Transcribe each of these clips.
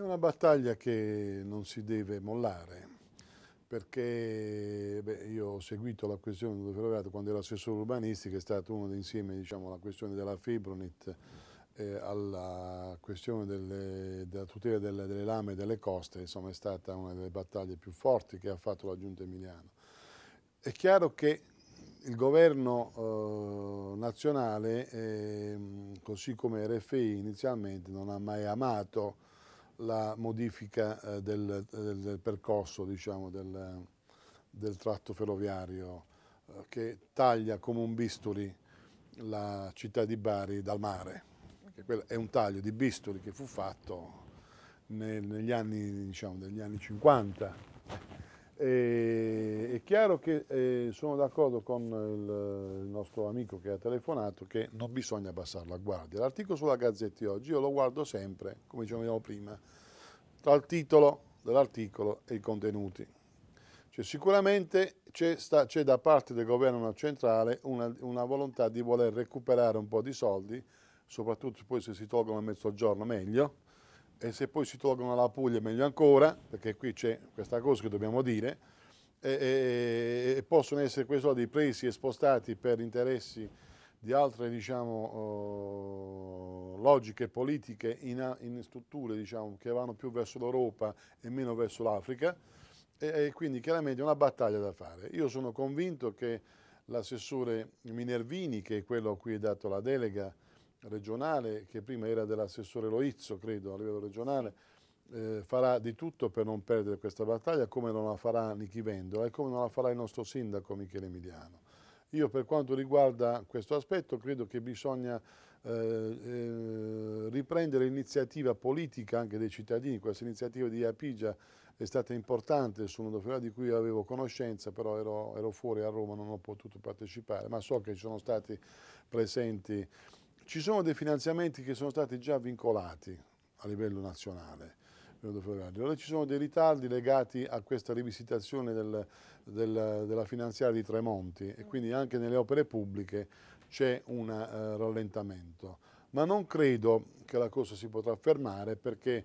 È una battaglia che non si deve mollare, perché beh, io ho seguito la questione del ferroviario quando ero assessore urbanistico, è stato uno insieme diciamo, alla questione della Fibronit, eh, alla questione delle, della tutela delle, delle lame e delle coste, insomma è stata una delle battaglie più forti che ha fatto la Giunta Emiliano. È chiaro che il governo eh, nazionale, eh, così come RFI inizialmente, non ha mai amato la modifica eh, del, del, percorso diciamo, del, del, tratto ferroviario eh, che taglia come un bisturi la città di Bari dal mare. È un taglio di bisturi che fu fatto nel, negli anni, diciamo, degli anni 50. E, è chiaro che eh, sono d'accordo con il, il, nostro amico che ha telefonato che non bisogna abbassare la guardia. L'articolo sulla Gazzetta oggi io lo guardo sempre, come dicevamo prima, tra il titolo dell'articolo e i contenuti. Cioè, sicuramente c'è, da parte del governo centrale una, una, volontà di voler recuperare un po' di soldi, soprattutto poi se si tolgono a mezzogiorno meglio, e se poi si tolgono alla Puglia meglio ancora, perché qui c'è questa cosa che dobbiamo dire, e, e, e possono essere quei soldi presi e spostati per interessi di altre diciamo, eh, logiche politiche in, in strutture diciamo, che vanno più verso l'Europa e meno verso l'Africa e, e, quindi chiaramente è una battaglia da fare. Io sono convinto che l'assessore Minervini, che è quello a cui è dato la delega regionale, che prima era dell'assessore Loizzo, credo, a livello regionale, eh, farà di tutto per non perdere questa battaglia, come non la farà Nichi Vendola e come non la farà il nostro sindaco Michele Emiliano. Io per quanto riguarda questo aspetto credo che bisogna eh, eh riprendere l'iniziativa politica anche dei cittadini, questa iniziativa di Apigia è stata importante su una di cui avevo conoscenza, però ero, ero, fuori a Roma, non ho potuto partecipare, ma so che ci sono stati presenti. Ci sono dei finanziamenti che sono stati già vincolati a livello nazionale, allora ci sono dei ritardi legati a questa rivisitazione del, del, della finanziaria di Tremonti e mm. quindi anche nelle opere pubbliche c'è un uh, rallentamento. Ma non credo che la cosa si potrà fermare perché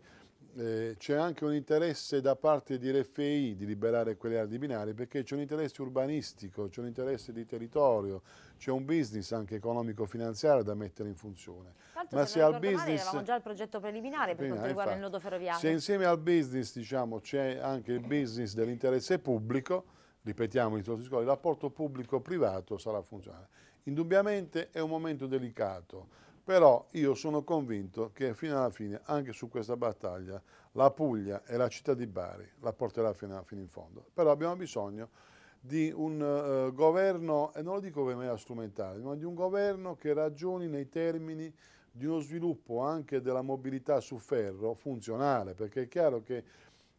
eh, c'è anche un interesse da parte di RFI di liberare quelle aree di binari perché c'è un interesse urbanistico, c'è un interesse di territorio, c'è un business anche economico-finanziario da mettere in funzione. Tanto Ma se, se al business... Male, già il progetto preliminare per quanto riguarda infatti, il nodo ferroviario. Se insieme al business diciamo, c'è anche il business dell'interesse pubblico, ripetiamo il rapporto pubblico-privato sarà funzionale. Indubbiamente è un momento delicato però io sono convinto che fino alla fine, anche su questa battaglia, la Puglia e la città di Bari la porterà fino, fino in fondo. Però abbiamo bisogno di un uh, governo, e non lo dico in maniera strumentale, ma di un governo che ragioni nei termini di uno sviluppo anche della mobilità su ferro funzionale, perché è chiaro che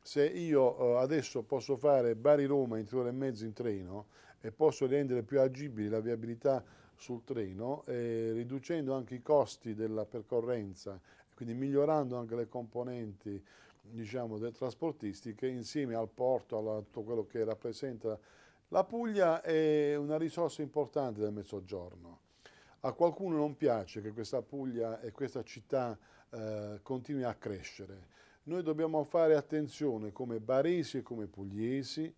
se io uh, adesso posso fare Bari-Roma in tre ore e mezzo in treno e posso rendere più agibile la viabilità sul treno, eh, riducendo anche i costi della percorrenza, quindi migliorando anche le componenti diciamo, del trasportistiche insieme al porto, a tutto quello che rappresenta. La Puglia è una risorsa importante del Mezzogiorno. A qualcuno non piace che questa Puglia e questa città eh, continui a crescere. Noi dobbiamo fare attenzione come baresi e come pugliesi,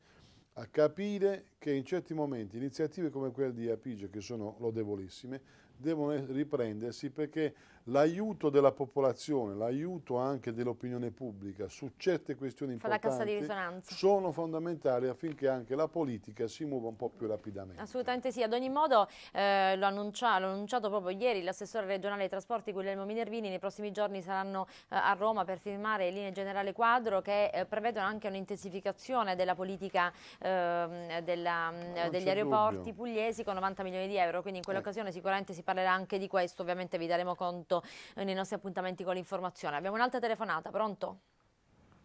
a capire che in certi momenti iniziative come quella di Apige, che sono lodevolissime, devono riprendersi perché l'aiuto della popolazione, l'aiuto anche dell'opinione pubblica su certe questioni importanti sono fondamentali affinché anche la politica si muova un po' più rapidamente. Assolutamente sì, ad ogni modo eh, l'ho annunciato, annunciato, proprio ieri l'assessore regionale dei trasporti Guglielmo Minervini, nei prossimi giorni saranno eh, a Roma per firmare linee generale quadro che eh, prevedono anche un'intensificazione della politica ehm, della, mm, degli aeroporti dubbio. pugliesi con 90 milioni di euro, quindi in quell'occasione eh. sicuramente si parlerà anche di questo, ovviamente vi daremo conto eh, nei nostri appuntamenti con l'informazione. Abbiamo un'altra telefonata, pronto?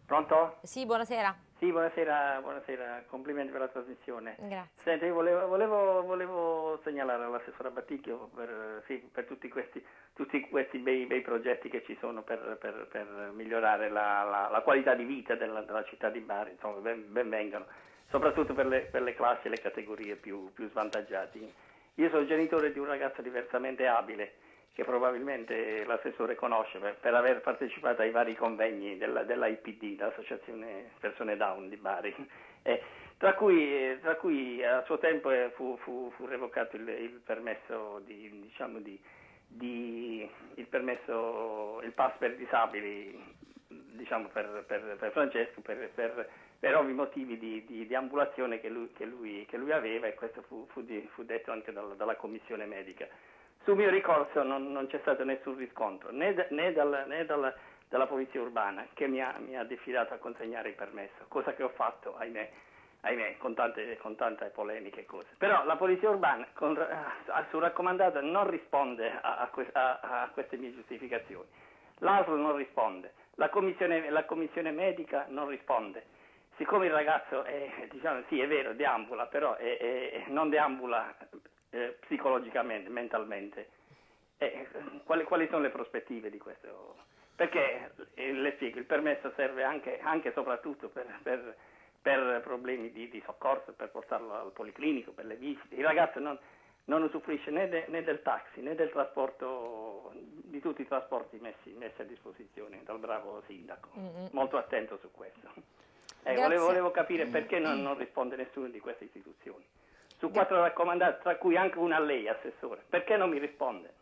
Pronto? Sì, buonasera. Sì, buonasera, buonasera, complimenti per la trasmissione. Grazie. Senti, volevo, volevo, volevo segnalare all'assessore Batticchio per, eh, sì, per tutti questi, tutti questi bei, bei, progetti che ci sono per, per, per migliorare la, la, la, qualità di vita della, della città di Bari, insomma, ben, ben vengano, soprattutto per le, per le, classi e le categorie più, più svantaggiate. Io sono genitore di un ragazzo diversamente abile che probabilmente l'assessore conosce per, per, aver partecipato ai vari convegni della, dell'IPD, l'Associazione Persone Down di Bari, eh, tra, cui, tra, cui, a suo tempo eh, fu, fu, fu revocato il, il, permesso di, diciamo di, di, il permesso, il pass per disabili diciamo per, per, per, Francesco per, per ovvi motivi di, di, di ambulazione che lui, che, lui, che lui, aveva e questo fu, fu, fu detto anche dalla, dalla commissione medica. Sul mio ricorso non, non c'è stato nessun riscontro, né, né, dal, né dal, dalla polizia urbana che mi ha, mi ha, defilato a consegnare il permesso, cosa che ho fatto, ahimè, ahimè con, tante, con tante polemiche e cose. Però la polizia urbana, con, a, su raccomandata, non risponde a, a, a queste mie giustificazioni. L'ASL non risponde, la commissione, la commissione medica non risponde siccome il ragazzo è, diciamo, sì è vero, deambula, però è, è, non deambula eh, psicologicamente, mentalmente. Eh, quali, quali, sono le prospettive di questo? Perché eh, le spiego, il permesso serve anche e soprattutto per, per, per problemi di, di, soccorso, per portarlo al policlinico, per le visite. Il ragazzo non, non usufruisce né, de, né, del taxi né del trasporto, di tutti i trasporti messi, messi a disposizione dal bravo sindaco. Mm-hmm. Molto attento su questo. Eh, volevo, volevo, capire mm. perché non, non risponde nessuno di queste istituzioni su quattro raccomandati, tra cui anche una a lei, Assessore. Perché non mi risponde?